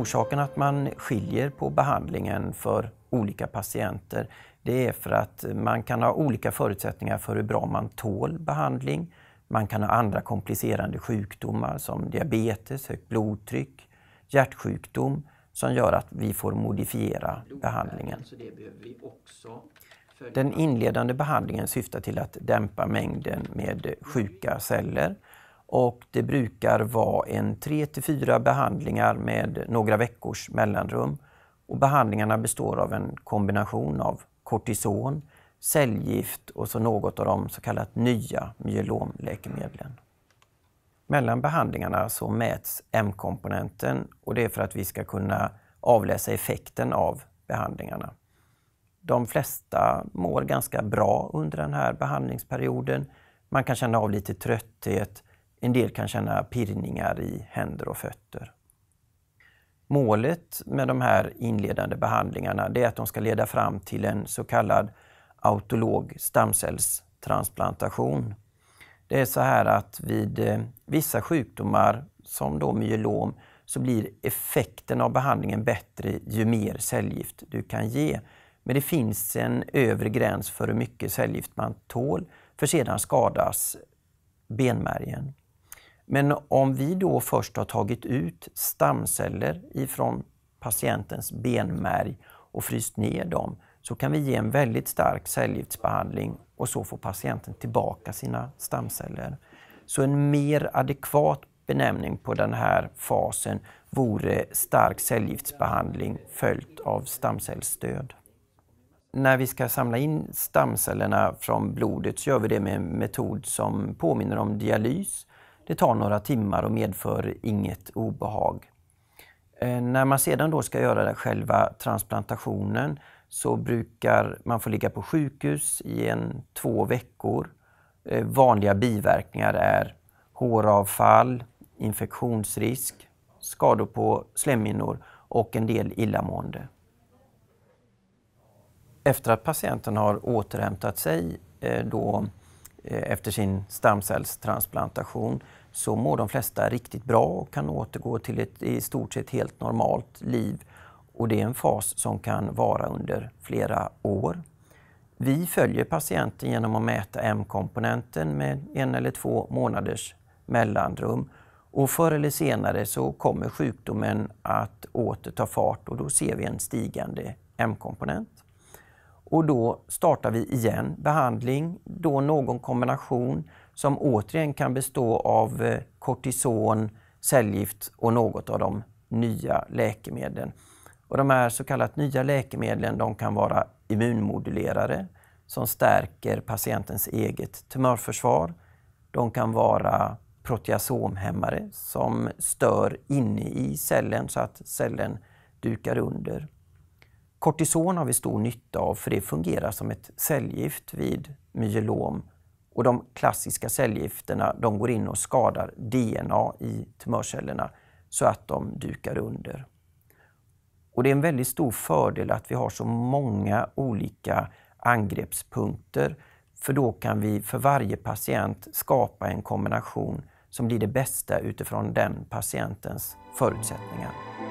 orsaken att man skiljer på behandlingen för olika patienter det är för att man kan ha olika förutsättningar för hur bra man tål behandling. Man kan ha andra komplicerande sjukdomar som diabetes, högt blodtryck, hjärtsjukdom som gör att vi får modifiera behandlingen. Den inledande behandlingen syftar till att dämpa mängden med sjuka celler och det brukar vara en tre till fyra behandlingar med några veckors mellanrum. Och behandlingarna består av en kombination av kortison, cellgift och så något av de så kallat nya myelomläkemedlen. Mellan behandlingarna så mäts M-komponenten och det är för att vi ska kunna avläsa effekten av behandlingarna. De flesta mår ganska bra under den här behandlingsperioden. Man kan känna av lite trötthet, en del kan känna pirrningar i händer och fötter. Målet med de här inledande behandlingarna är att de ska leda fram till en så kallad autolog stamcellstransplantation. Det är så här att vid eh, vissa sjukdomar, som då myelom, så blir effekten av behandlingen bättre ju mer cellgift du kan ge. Men det finns en övre gräns för hur mycket cellgift man tål, för sedan skadas benmärgen. Men om vi då först har tagit ut stamceller ifrån patientens benmärg och fryst ner dem så kan vi ge en väldigt stark cellgiftsbehandling och så får patienten tillbaka sina stamceller. Så en mer adekvat benämning på den här fasen vore stark cellgiftsbehandling följt av stamcellsstöd. När vi ska samla in stamcellerna från blodet så gör vi det med en metod som påminner om dialys. Det tar några timmar och medför inget obehag. Eh, när man sedan då ska göra själva transplantationen så brukar man få ligga på sjukhus i en två veckor. Eh, vanliga biverkningar är håravfall, infektionsrisk, skador på slemhinnor och en del illamående. Efter att patienten har återhämtat sig eh, då Eh, efter sin stamcellstransplantation så mår de flesta riktigt bra och kan återgå till ett i stort sett helt normalt liv. Och det är en fas som kan vara under flera år. Vi följer patienten genom att mäta M-komponenten med en eller två månaders mellanrum. Och förr eller senare så kommer sjukdomen att åter ta fart och då ser vi en stigande M-komponent. Och då startar vi igen behandling, då någon kombination som återigen kan bestå av eh, kortison, cellgift och något av de nya läkemedlen. Och de här så kallat nya läkemedlen de kan vara immunmodulerare som stärker patientens eget tumörförsvar. De kan vara proteasomhämmare som stör inne i cellen så att cellen dukar under. Kortison har vi stor nytta av för det fungerar som ett cellgift vid myelom. Och de klassiska cellgifterna de går in och skadar DNA i tumörcellerna så att de dukar under. Och det är en väldigt stor fördel att vi har så många olika angreppspunkter för då kan vi för varje patient skapa en kombination som blir det bästa utifrån den patientens förutsättningar.